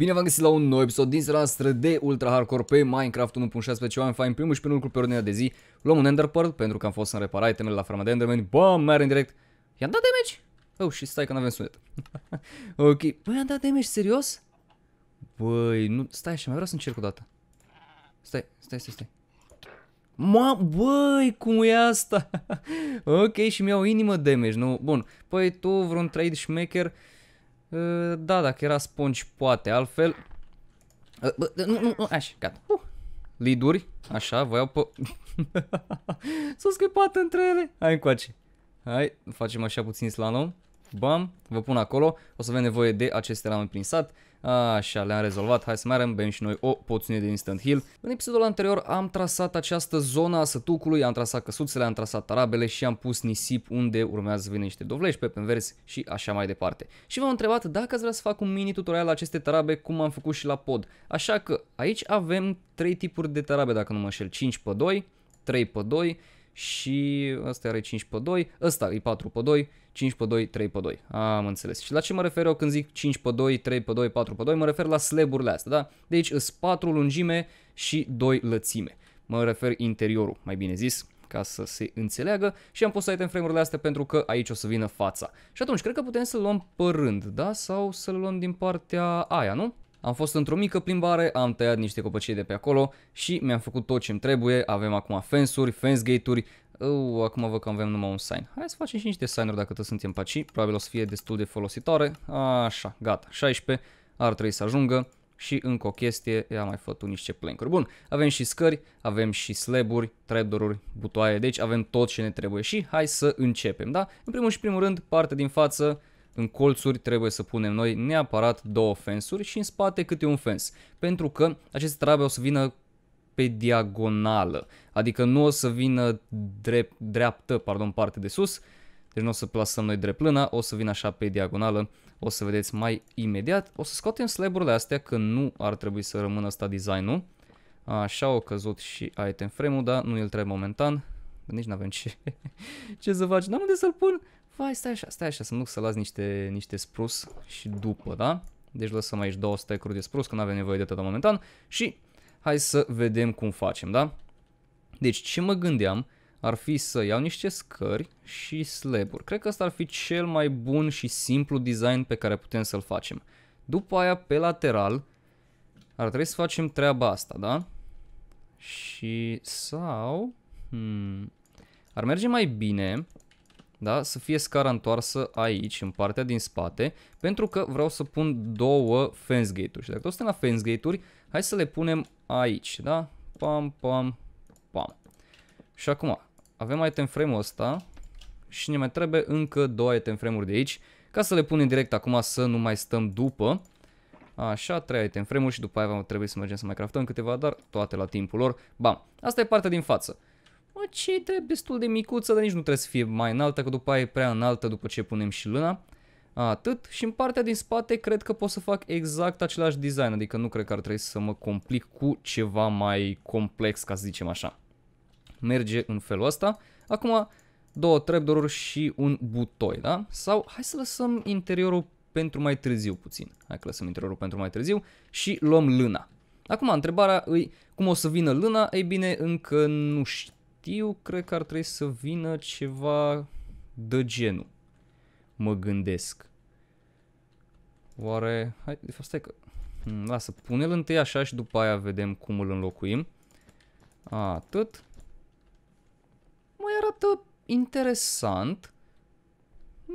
Bine v-am găsit la un nou episod din seara noastră de Ultra Hardcore pe Minecraft 1.16 Oameni fain, primul și penul pe ordinea de zi Luăm un Ender Pearl pentru că am fost să repara itemele la farma de Enderman Bam, mai are în direct I-am dat damage? Oh, și stai că n-avem sunet Ok, băi, i-am dat damage, serios? Băi, nu, stai așa, mai vreau să încerc o dată Stai, stai, stai, stai Ma, băi, cum e asta? ok, și mi-au inimă damage, nu? Bun, păi tu vreun trade maker Ă, da, dacă era spongi, poate, altfel... Ă, bă, nu, nu, nu, așa, gata. Uh. Liduri, așa, voiau pe... S-au scăpat între ele. Hai încoace. Hai, facem așa puțin slalom bam, vă pun acolo, o să avem nevoie de aceste rame prin sat. Așa, le-am rezolvat, hai să mai arăm, bem și noi o poțiune de instant heal. În episodul anterior am trasat această zona a sătucului, am trasat căsuțele, am trasat tarabele și am pus nisip unde urmează să vină niște dovleși, pe verzi și așa mai departe. Și v-am întrebat dacă ați vrea să fac un mini tutorial la aceste tarabe cum am făcut și la pod. Așa că aici avem trei tipuri de tarabe, dacă nu mă înșel, 5 pe 2, 3 pe 2 și ăsta are 5 pe 2, ăsta e 4 pe 2, 5 pe 2, 3 pe 2. Am înțeles. Și la ce mă refer eu când zic 5 pe 2, 3 pe 2, 4 pe 2? Mă refer la sleburile astea, da? Deci sunt 4 lungime și 2 lățime. Mă refer interiorul, mai bine zis, ca să se înțeleagă și am pus să item frame-urile astea pentru că aici o să vină fața. Și atunci, cred că putem să luăm pe rând, da? Sau să le luăm din partea aia, nu? Am fost într-o mică plimbare, am tăiat niște copăcii de pe acolo și mi-am făcut tot ce-mi trebuie. Avem acum fence-uri, fensuri, gate-uri. acum văd că avem numai un sign. Hai să facem și niște sign-uri dacă tot suntem paci. Probabil o să fie destul de folositoare. Așa, gata. 16 ar trebui să ajungă. Și încă o chestie, am mai făcut niște plancuri. Bun, avem și scări, avem și slaburi, trapdoor-uri, butoaie, deci avem tot ce ne trebuie. Și hai să începem, da? În primul și primul rând, parte din față, în colțuri trebuie să punem noi neapărat două fensuri și în spate câte un fens, pentru că aceste trabe o să vină pe diagonală, adică nu o să vină drept, dreaptă, pardon, parte de sus, deci nu o să plasăm noi drept lâna, o să vină așa pe diagonală, o să vedeți mai imediat. O să scoatem slab-urile astea, că nu ar trebui să rămână asta design-ul. Așa au căzut și item frame-ul, dar nu el trebuie momentan. Nici nu avem ce, ce să faci. N-am unde să-l pun. Vai, stai așa, stai așa, să nu să las niște, niște sprus și după, da? Deci lăsăm aici 200 stecuri de sprus, că nu avem nevoie de tot momentan. Și hai să vedem cum facem, da? Deci ce mă gândeam ar fi să iau niște scări și slaburi. Cred că asta ar fi cel mai bun și simplu design pe care putem să-l facem. După aia, pe lateral, ar trebui să facem treaba asta, da? Și sau... Hmm, ar merge mai bine da? să fie scara întoarsă aici, în partea din spate, pentru că vreau să pun două fence gate-uri. Și dacă tot suntem la fence gate-uri, hai să le punem aici, da? Pam, pam, pam. Și acum, avem item frame-ul ăsta și ne mai trebuie încă două item frame-uri de aici, ca să le punem direct acum să nu mai stăm după. Așa, trei item frame-uri și după aia trebuie să mergem să mai craftăm câteva, dar toate la timpul lor. Bam, asta e partea din față ce e destul de micuță, dar nici nu trebuie să fie mai înaltă, că după aia e prea înaltă după ce punem și lâna. Atât. Și în partea din spate cred că pot să fac exact același design, adică nu cred că ar trebui să mă complic cu ceva mai complex, ca să zicem așa. Merge în felul ăsta. Acum, două trebdoruri și un butoi, da? Sau hai să lăsăm interiorul pentru mai târziu puțin. Hai că lăsăm interiorul pentru mai târziu și luăm lâna. Acum, întrebarea e cum o să vină lâna? Ei bine, încă nu știu știu, cred că ar trebui să vină ceva de genul. Mă gândesc. Oare... Hai, de fapt, stai că... Hmm, lasă, pune-l întâi așa și după aia vedem cum îl înlocuim. Atât. Mai arată interesant.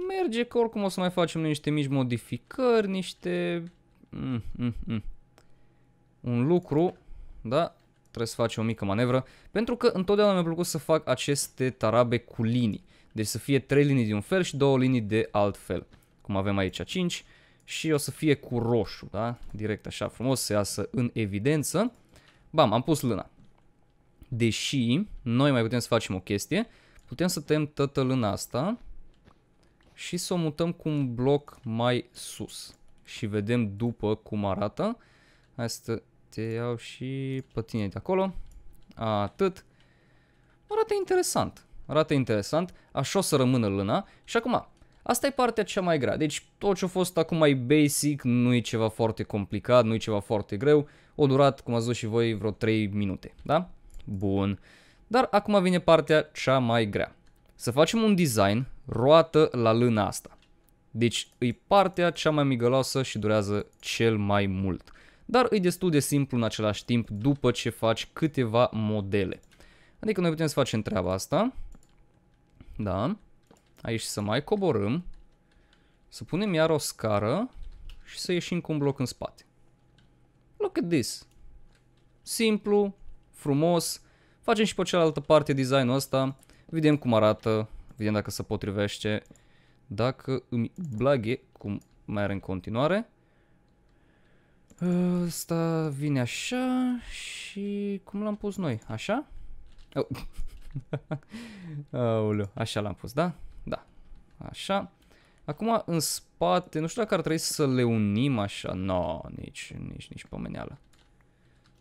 Merge că oricum o să mai facem niște mici modificări, niște... Mm, mm, mm. Un lucru, da? trebuie să faci o mică manevră, pentru că întotdeauna mi-a plăcut să fac aceste tarabe cu linii. Deci să fie 3 linii de un fel și 2 linii de alt fel, cum avem aici 5 și o să fie cu roșu, da? Direct așa frumos să iasă în evidență. Bam, am pus lâna. Deși noi mai putem să facem o chestie, putem să tăiem toată lâna asta și să o mutăm cu un bloc mai sus. Și vedem după cum arată. Hai să te iau și pe tine de acolo. Atât. Arată interesant. Arată interesant. Așa o să rămână lâna. Și acum, asta e partea cea mai grea. Deci tot ce a fost acum mai basic, nu e ceva foarte complicat, nu e ceva foarte greu. O durat, cum ați zis și voi, vreo 3 minute. Da? Bun. Dar acum vine partea cea mai grea. Să facem un design roată la lâna asta. Deci e partea cea mai migăloasă și durează cel mai mult dar e destul de simplu în același timp după ce faci câteva modele. Adică noi putem să facem treaba asta, da, aici să mai coborâm, să punem iar o scară și să ieșim cu un bloc în spate. Look at this! Simplu, frumos, facem și pe cealaltă parte designul ăsta, vedem cum arată, vedem dacă se potrivește, dacă îmi blaghe, cum mai are în continuare. Ăsta vine așa și cum l-am pus noi? Așa? Oh. Aoleu, așa l-am pus, da? Da, așa. Acum în spate, nu știu dacă ar trebui să le unim așa. No, nici, nici, nici pomeneală.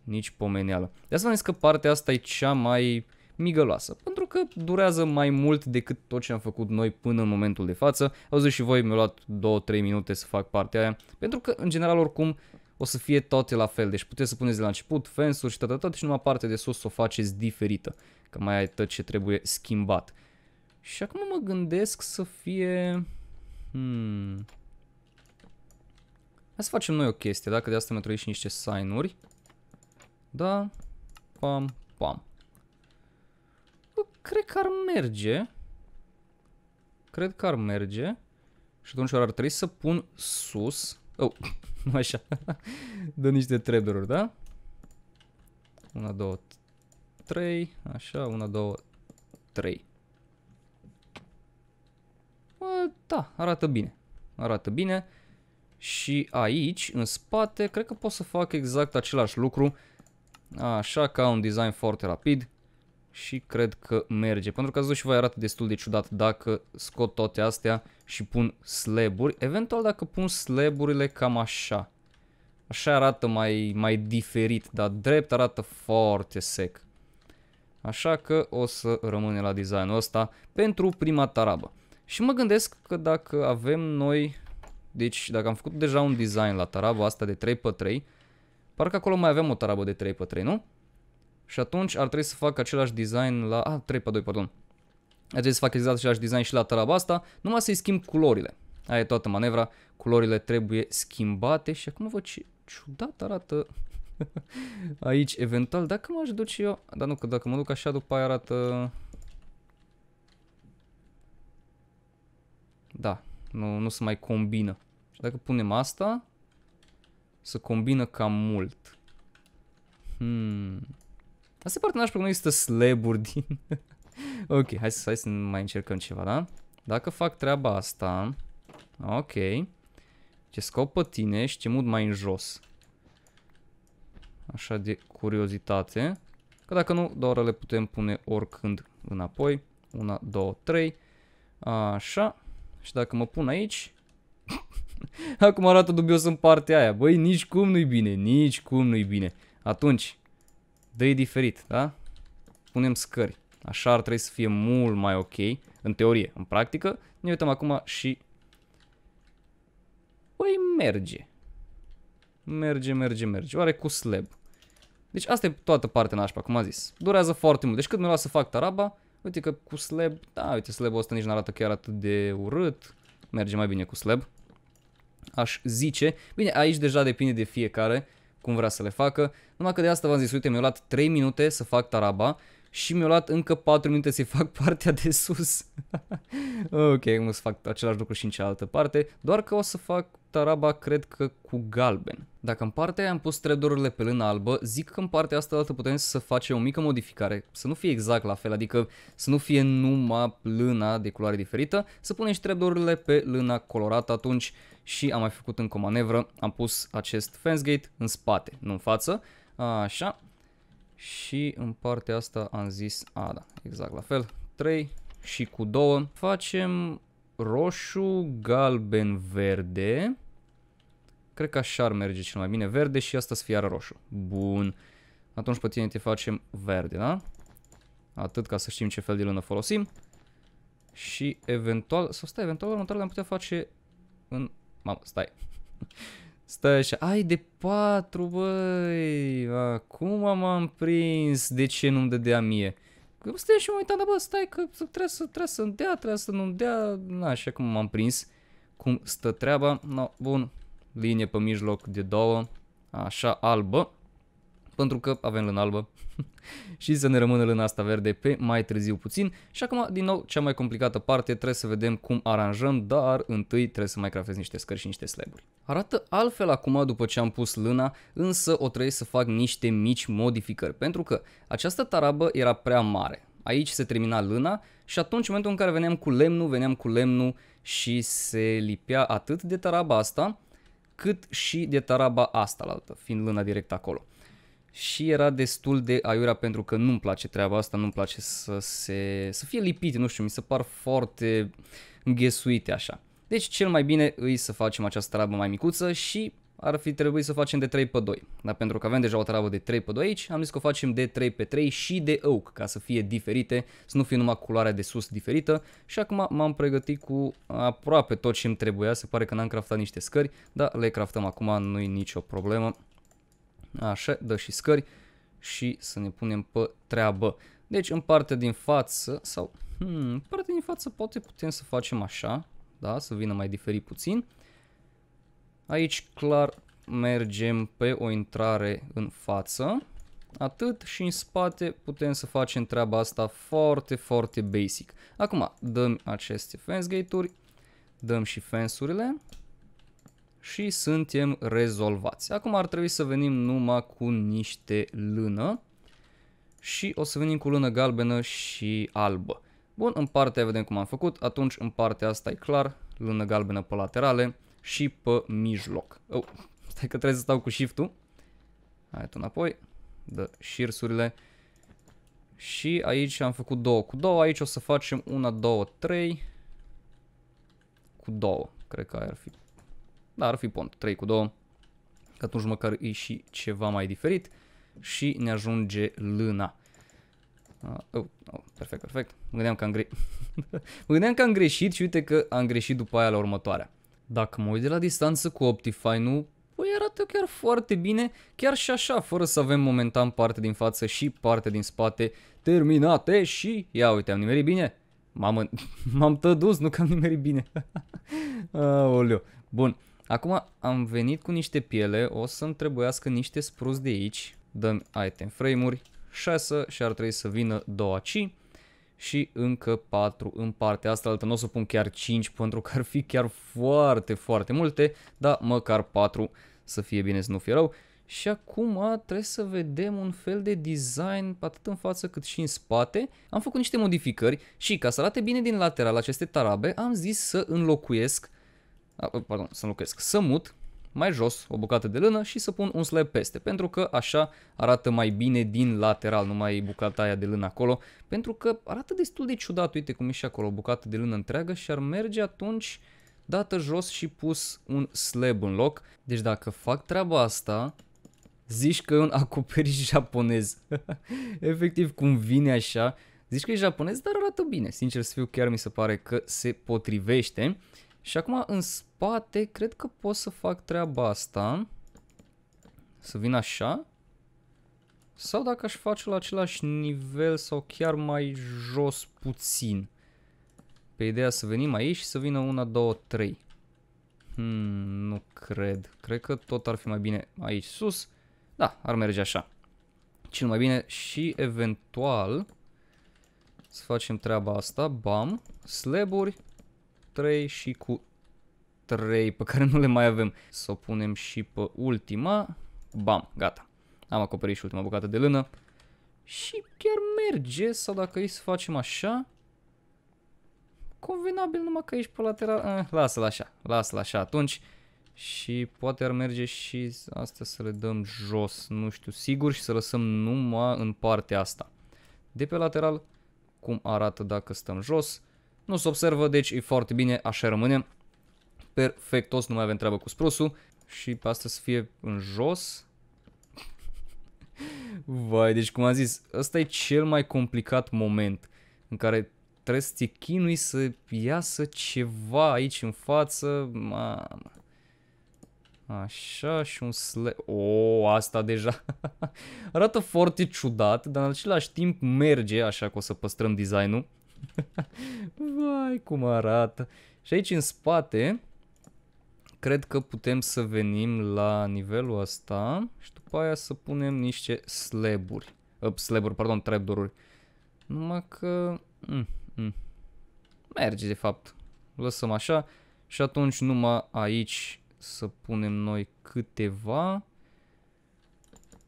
Nici pomeneală. De asta am zis că partea asta e cea mai migăloasă, pentru că durează mai mult decât tot ce am făcut noi până în momentul de față. auziți și voi, mi-a luat 2-3 minute să fac partea aia, pentru că în general oricum o să fie toate la fel. Deci puteți să puneți de la început fence și tot, tot și numai partea de sus o faceți diferită. Că mai ai tot ce trebuie schimbat. Și acum mă gândesc să fie... Hmm. Hai să facem noi o chestie, dacă de asta mi-a și niște sign-uri. Da, pam, pam. Bă, cred că ar merge. Cred că ar merge. Și atunci ar trebui să pun sus Oh, așa. Dă niște treburi, da? Una, două, trei. Așa, una, două, trei. Bă, da, arată bine. Arată bine. Și aici, în spate, cred că pot să fac exact același lucru. Așa, ca un design foarte rapid și cred că merge. Pentru că ați și voi arată destul de ciudat dacă scot toate astea și pun slaburi. Eventual dacă pun slaburile cam așa. Așa arată mai, mai diferit, dar drept arată foarte sec. Așa că o să rămâne la designul ăsta pentru prima tarabă. Și mă gândesc că dacă avem noi, deci dacă am făcut deja un design la taraba asta de 3x3, parcă acolo mai avem o tarabă de 3x3, nu? Și atunci ar trebui să fac același design la... A, 3 pe 2, pardon. Ar trebui să fac exact același design și la taraba asta, numai să-i schimb culorile. Aia e toată manevra, culorile trebuie schimbate și acum văd ce ciudat arată aici eventual. Dacă m-aș duce eu... Dar nu, că dacă mă duc așa după aia arată... Da, nu, nu se mai combină. Și dacă punem asta, se combină cam mult. Hmm... Asta se poate nașpa că nu există slaburi din... ok, hai să, hai să mai încercăm ceva, da? Dacă fac treaba asta... Ok. Ce scop pe tine și ce mut mai în jos. Așa de curiozitate. Că dacă nu, doar le putem pune oricând înapoi. Una, două, trei. Așa. Și dacă mă pun aici... Acum arată dubios în partea aia. Băi, nici cum nu-i bine, nici cum nu-i bine. Atunci, Dă e diferit, da? Punem scări. Așa ar trebui să fie mult mai ok, în teorie. În practică, ne uităm acum și... Păi merge. Merge, merge, merge. Oare cu slab? Deci asta e toată partea nașpa, cum am zis. Durează foarte mult. Deci cât mi să fac taraba, uite că cu slab, da, uite, slab-ul ăsta nici nu arată chiar atât de urât. Merge mai bine cu slab. Aș zice. Bine, aici deja depinde de fiecare cum vrea să le facă. Numai că de asta v-am zis, uite, mi-a luat 3 minute să fac taraba și mi-a luat încă 4 minute să-i fac partea de sus. ok, o să fac același lucru și în cealaltă parte, doar că o să fac taraba, cred că, cu galben. Dacă în partea aia am pus trădurile pe lână albă, zic că în partea asta altă putem să facem o mică modificare, să nu fie exact la fel, adică să nu fie numai lâna de culoare diferită, să punem și trădurile pe lâna colorată atunci și am mai făcut încă o manevră, am pus acest fence gate în spate, nu în față, așa, și în partea asta am zis, a da, exact la fel, 3 și cu 2 facem roșu, galben, verde. Cred că așa ar merge cel mai bine, verde și asta să fie iar roșu. Bun, atunci pe tine te facem verde, da? Atât ca să știm ce fel de lână folosim. Și eventual, sau stai, eventual următoarele am putea face în... Mamă, stai. Stai așa, ai de patru, băi, acum m-am prins, de ce nu-mi dădea mie? Că stai și mă uitam, da, bă, stai că trebuie să, trebuie să-mi dea, trebuie să nu-mi dea, na, așa cum m-am prins, cum stă treaba, no, bun, linie pe mijloc de două, așa, albă, pentru că avem lână albă și să ne rămână lână asta verde pe mai târziu puțin. Și acum, din nou, cea mai complicată parte, trebuie să vedem cum aranjăm, dar întâi trebuie să mai crafez niște scări și niște slaburi. Arată altfel acum după ce am pus lâna, însă o trebuie să fac niște mici modificări, pentru că această tarabă era prea mare. Aici se termina lâna și atunci, în momentul în care veneam cu lemnul, veneam cu lemnul și se lipea atât de taraba asta, cât și de taraba asta la altă, fiind lâna direct acolo și era destul de aiurea pentru că nu-mi place treaba asta, nu-mi place să, se, să fie lipite, nu știu, mi se par foarte înghesuite așa. Deci cel mai bine îi să facem această treabă mai micuță și ar fi trebuit să facem de 3 pe 2. Dar pentru că avem deja o treabă de 3 pe 2 aici, am zis că o facem de 3 pe 3 și de oak, ca să fie diferite, să nu fie numai culoarea de sus diferită. Și acum m-am pregătit cu aproape tot ce îmi trebuia, se pare că n-am craftat niște scări, dar le craftăm acum, nu-i nicio problemă. Așa, dă și scări și să ne punem pe treabă. Deci în partea din față, sau hmm, în partea din față poate putem să facem așa, da, să vină mai diferit puțin. Aici clar mergem pe o intrare în față. Atât și în spate putem să facem treaba asta foarte, foarte basic. Acum dăm aceste fence gate-uri, dăm și fensurile și suntem rezolvați. Acum ar trebui să venim numai cu niște lână și o să venim cu lână galbenă și albă. Bun, în partea vedem cum am făcut, atunci în partea asta e clar, lână galbenă pe laterale și pe mijloc. Oh, stai că trebuie să stau cu shift-ul. Hai tu înapoi, dă șirsurile. Și aici am făcut două cu două, aici o să facem una, două, trei cu două. Cred că aia ar fi dar ar fi pont 3 cu 2, că atunci măcar e și ceva mai diferit și ne ajunge lâna. Uh, oh, oh, perfect, perfect. Mă gândeam că am gre... mă gândeam că am greșit și uite că am greșit după aia la următoarea. Dacă mă uit de la distanță cu Optifine-ul, păi arată chiar foarte bine, chiar și așa, fără să avem momentan parte din față și parte din spate terminate și... Ia uite, am nimerit bine? M-am tădus, nu că am nimerit bine. Aoleu. Bun. Acum am venit cu niște piele, o să-mi trebuiască niște spruz de aici. Dăm item frame-uri, 6 și ar trebui să vină 2 aci și încă 4 în partea asta altă. Nu o să pun chiar 5 pentru că ar fi chiar foarte, foarte multe, dar măcar 4 să fie bine, să nu fie rău. Și acum trebuie să vedem un fel de design atât în față cât și în spate. Am făcut niște modificări și ca să arate bine din lateral aceste tarabe am zis să înlocuiesc pardon, să înlocuiesc, să mut mai jos o bucată de lână și să pun un slab peste, pentru că așa arată mai bine din lateral, nu mai bucata aia de lână acolo, pentru că arată destul de ciudat, uite cum e și acolo o bucată de lână întreagă și ar merge atunci dată jos și pus un slab în loc. Deci dacă fac treaba asta, zici că e un acoperiș japonez. Efectiv, cum vine așa, zici că e japonez, dar arată bine. Sincer să fiu, chiar mi se pare că se potrivește. Și acum în spate cred că pot să fac treaba asta. Să vin așa. Sau dacă aș face la același nivel sau chiar mai jos puțin. Pe ideea să venim aici și să vină una, două, trei. Hmm, nu cred. Cred că tot ar fi mai bine aici sus. Da, ar merge așa. Cel mai bine și eventual să facem treaba asta. Bam, sleburi, 3 și cu 3 pe care nu le mai avem. Să o punem și pe ultima. Bam, gata. Am acoperit și ultima bucată de lână. Și chiar merge, sau dacă e să facem așa, convenabil numai că ești pe lateral, eh, lasă-l așa, lasă-l așa atunci și poate ar merge și asta să le dăm jos, nu știu sigur și să lăsăm numai în partea asta. De pe lateral, cum arată dacă stăm jos, nu se observă, deci e foarte bine, așa rămâne. Perfectos, nu mai avem treabă cu sprosul. Și pe asta să fie în jos. Vai, deci cum am zis, ăsta e cel mai complicat moment în care trebuie să te chinui să iasă ceva aici în față. Mamă. Așa și un sle... O, oh, asta deja arată foarte ciudat, dar în același timp merge, așa că o să păstrăm designul. Vai, cum arată. Și aici în spate, cred că putem să venim la nivelul ăsta și după aia să punem niște slaburi. Uh, slaburi, pardon, trapdoor-uri. Numai că... Mm, mm. Merge, de fapt. Lăsăm așa. Și atunci numai aici să punem noi câteva.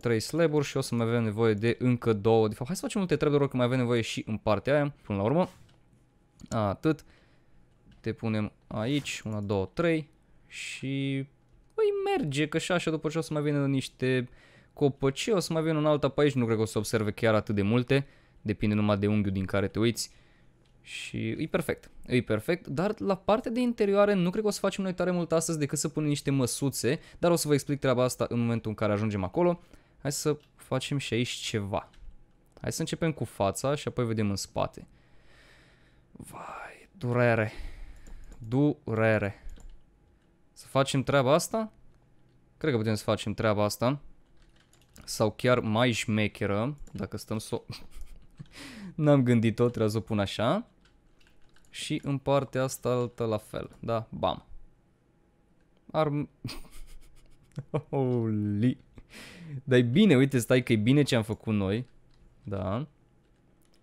3 slaburi și o să mai avem nevoie de încă două. De fapt, hai să facem multe treburi, că mai avem nevoie și în partea aia, până la urmă. Atât. Te punem aici, 1, 2, 3 și... Păi merge, că și așa după ce o să mai vină niște copăci, o să mai vină un alta pe aici, nu cred că o să observe chiar atât de multe, depinde numai de unghiul din care te uiți. Și e perfect, e perfect, dar la partea de interioare nu cred că o să facem noi tare mult astăzi decât să punem niște măsuțe, dar o să vă explic treaba asta în momentul în care ajungem acolo. Hai să facem și aici ceva. Hai să începem cu fața și apoi vedem în spate. Vai, durere. Durere. Să facem treaba asta? Cred că putem să facem treaba asta. Sau chiar mai șmecheră, dacă stăm să N-am gândit-o, trebuie să o pun așa. Și în partea asta altă la fel. Da, bam. Arm. Holy... Dar e bine, uite, stai că e bine ce am făcut noi. Da.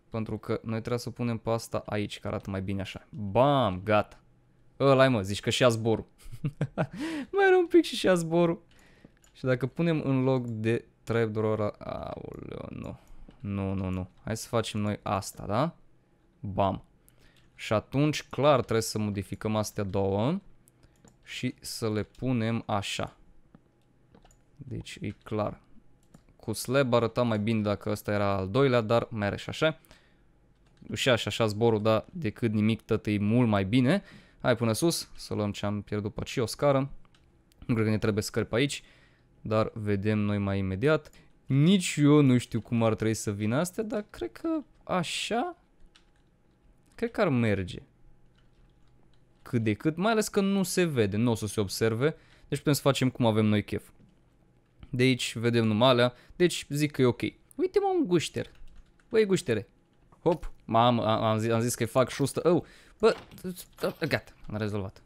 Pentru că noi trebuie să punem pe asta aici, care arată mai bine așa. Bam, gata. Ăla-i mă, zici că și-a zborul. mai era un pic și și-a zborul. Și dacă punem în loc de trapdoor ăla... Aoleu, nu. Nu, nu, nu. Hai să facem noi asta, da? Bam. Și atunci, clar, trebuie să modificăm astea două și să le punem așa. Deci e clar. Cu slab arăta mai bine dacă ăsta era al doilea, dar mere și așa. Și așa, așa zborul, da, decât nimic, tot e mult mai bine. Hai până sus, să luăm ce am pierdut pe aici, o scară. Nu cred că ne trebuie scări pe aici, dar vedem noi mai imediat. Nici eu nu știu cum ar trebui să vină astea, dar cred că așa, cred că ar merge. Cât de cât, mai ales că nu se vede, nu o să se observe, deci putem să facem cum avem noi chef de aici vedem numai alea, deci zic că e ok. Uite-mă un gușter, băi guștere, hop, m-am, am, zis, am zis că-i fac șustă, oh, bă, gata, am rezolvat.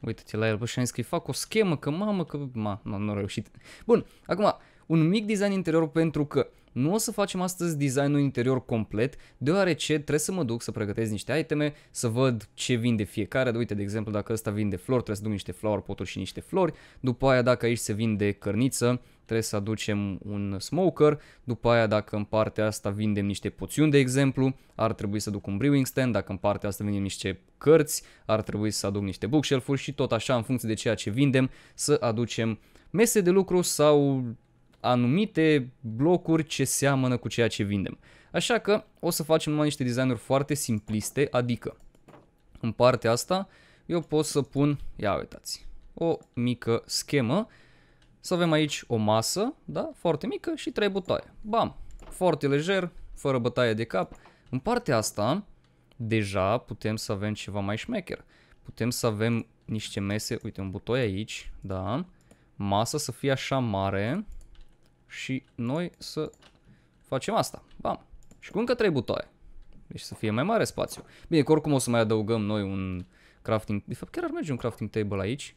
Uite-te la el, bă, și am zis că-i fac o schemă, că mamă, că, ma, nu, nu am reușit. Bun, acum, un mic design interior pentru că nu o să facem astăzi designul interior complet, deoarece trebuie să mă duc să pregătesc niște iteme, să văd ce vinde fiecare. Uite, de exemplu, dacă ăsta vinde flori, trebuie să duc niște flower poturi și niște flori. După aia, dacă aici se vinde cărniță, trebuie să aducem un smoker, după aia dacă în partea asta vindem niște poțiuni de exemplu, ar trebui să duc un brewing stand, dacă în partea asta vindem niște cărți, ar trebui să aduc niște bookshelf-uri și tot așa în funcție de ceea ce vindem să aducem mese de lucru sau anumite blocuri ce seamănă cu ceea ce vindem. Așa că o să facem numai niște designuri foarte simpliste, adică în partea asta eu pot să pun, ia uitați, o mică schemă, să avem aici o masă, da, foarte mică și trei butoaie. Bam, foarte lejer, fără bătaie de cap. În partea asta, deja putem să avem ceva mai șmecher. Putem să avem niște mese, uite un butoi aici, da, Masă să fie așa mare, și noi să facem asta. Bam. Și cu încă trei butoaie. Deci să fie mai mare spațiu. Bine, că oricum o să mai adăugăm noi un crafting... De fapt, chiar ar merge un crafting table aici.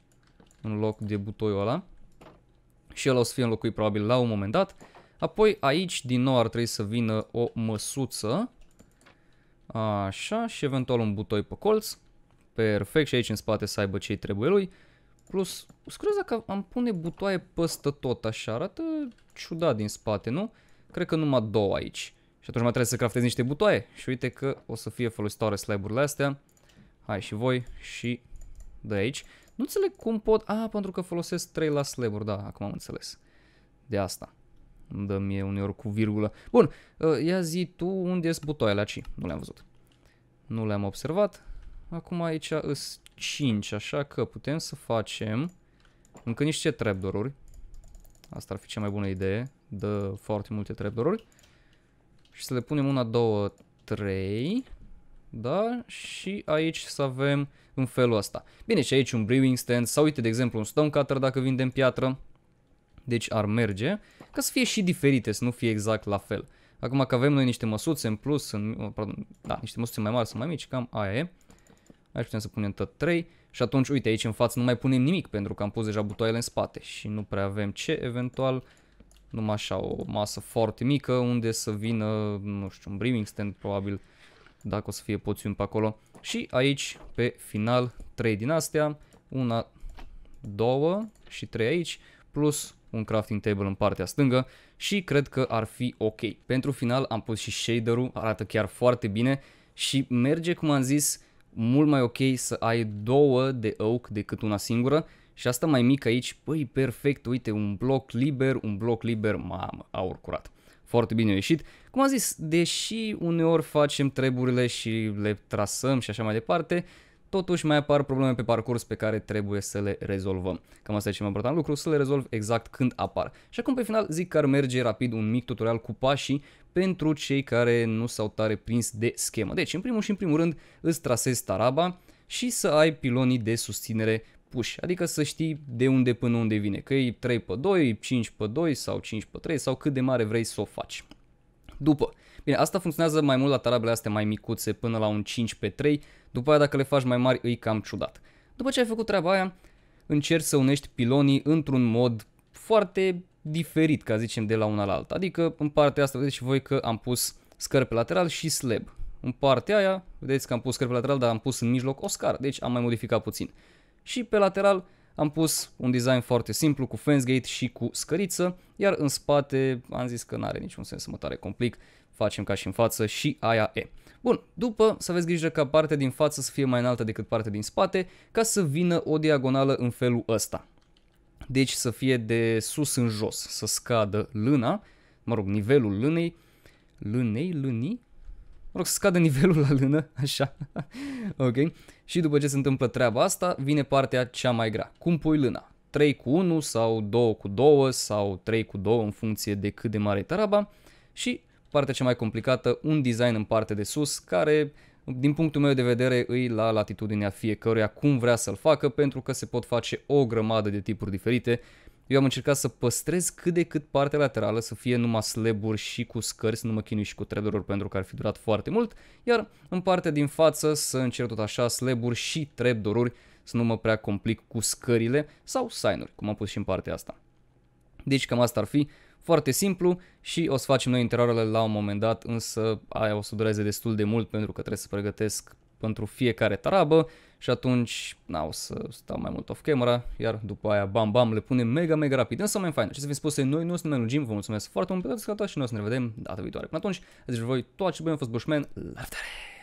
În loc de butoiul ăla. Și el o să fie înlocuit probabil la un moment dat. Apoi aici din nou ar trebui să vină o măsuță. Așa, și eventual un butoi pe colț. Perfect, și aici în spate să aibă ce trebuie lui. Plus, scuze dacă am pune butoaie păstă tot așa, arată ciudat din spate, nu? Cred că numai două aici. Și atunci mai trebuie să craftez niște butoaie. Și uite că o să fie folositoare slaburile astea. Hai și voi și de aici. Nu înțeleg cum pot... A, ah, pentru că folosesc 3 la slaburi, da, acum am înțeles. De asta. Îmi dă mie uneori cu virgulă. Bun, uh, ia zi tu unde sunt butoaiele aici. Nu le-am văzut. Nu le-am observat. Acum aici îs 5, așa că putem să facem încă niște trapdoor-uri. Asta ar fi cea mai bună idee, dă foarte multe trapdoor-uri. Și să le punem una, două, trei, da? Și aici să avem în felul ăsta. Bine, și aici un brewing stand sau uite, de exemplu, un stone cutter dacă vindem piatră. Deci ar merge, ca să fie și diferite, să nu fie exact la fel. Acum că avem noi niște măsuțe în plus, în, pardon, da, niște măsuțe mai mari sau mai mici, cam aia e. Aici putem să punem tot 3 și atunci, uite, aici în față nu mai punem nimic pentru că am pus deja butoaiele în spate și nu prea avem ce, eventual numai așa o masă foarte mică unde să vină, nu știu, un brimming stand probabil, dacă o să fie poțiuni pe acolo. Și aici, pe final, 3 din astea, una, două și 3 aici, plus un crafting table în partea stângă și cred că ar fi ok. Pentru final am pus și shader-ul, arată chiar foarte bine și merge, cum am zis, mult mai ok să ai două de oak decât una singură și asta mai mic aici, păi perfect, uite, un bloc liber, un bloc liber, mamă, aur curat. Foarte bine ieșit. Cum am zis, deși uneori facem treburile și le trasăm și așa mai departe, Totuși mai apar probleme pe parcurs pe care trebuie să le rezolvăm. Cam asta e cel mai important lucru, să le rezolv exact când apar. Și acum pe final zic că ar merge rapid un mic tutorial cu pașii pentru cei care nu s-au tare prins de schemă. Deci, în primul și în primul rând, îți trasezi taraba și să ai pilonii de susținere puși, adică să știi de unde până unde vine, că e 3 pe 2, 5 pe 2 sau 5 pe 3 sau cât de mare vrei să o faci. După, bine, asta funcționează mai mult la tarabele astea mai micuțe până la un 5 pe 3, după aia dacă le faci mai mari îi cam ciudat. După ce ai făcut treaba aia, încerci să unești pilonii într-un mod foarte diferit, ca zicem, de la una la alta. Adică în partea asta vedeți și voi că am pus scărpe lateral și slab. În partea aia, vedeți că am pus scărpe lateral, dar am pus în mijloc o scară, deci am mai modificat puțin. Și pe lateral am pus un design foarte simplu cu fence gate și cu scăriță, iar în spate am zis că nu are niciun sens să mă tare complic, facem ca și în față și aia e. Bun, după să aveți grijă ca partea din față să fie mai înaltă decât partea din spate, ca să vină o diagonală în felul ăsta. Deci să fie de sus în jos, să scadă lâna, mă rog, nivelul lânei, lânei, lânii, mă rog, să scadă nivelul la lână, așa, ok? Și după ce se întâmplă treaba asta, vine partea cea mai grea. Cum pui lâna? 3 cu 1 sau 2 cu 2 sau 3 cu 2 în funcție de cât de mare e taraba și Partea cea mai complicată, un design în parte de sus, care din punctul meu de vedere, îi la latitudinea fiecăruia cum vrea să-l facă, pentru că se pot face o grămadă de tipuri diferite. Eu am încercat să păstrez cât de cât partea laterală, să fie numai sleburi și cu scări, să nu mă chinui și cu trederuri pentru că ar fi durat foarte mult, iar în partea din față să încerc tot așa sleburi și trepdoruri, să nu mă prea complic cu scările sau sign-uri, cum am pus și în partea asta. Deci cam asta ar fi foarte simplu și o să facem noi interioarele la un moment dat, însă aia o să dureze destul de mult pentru că trebuie să pregătesc pentru fiecare tarabă și atunci, na, o să stau mai mult off-camera, iar după aia, bam, bam, le punem mega, mega rapid. Însă mai fain, ce să fim spuse, noi nu o să ne mai lungim, vă mulțumesc foarte mult pentru că și noi o să ne vedem data viitoare. Până atunci, azi voi, tot ce bine am fost Bushman, la revedere!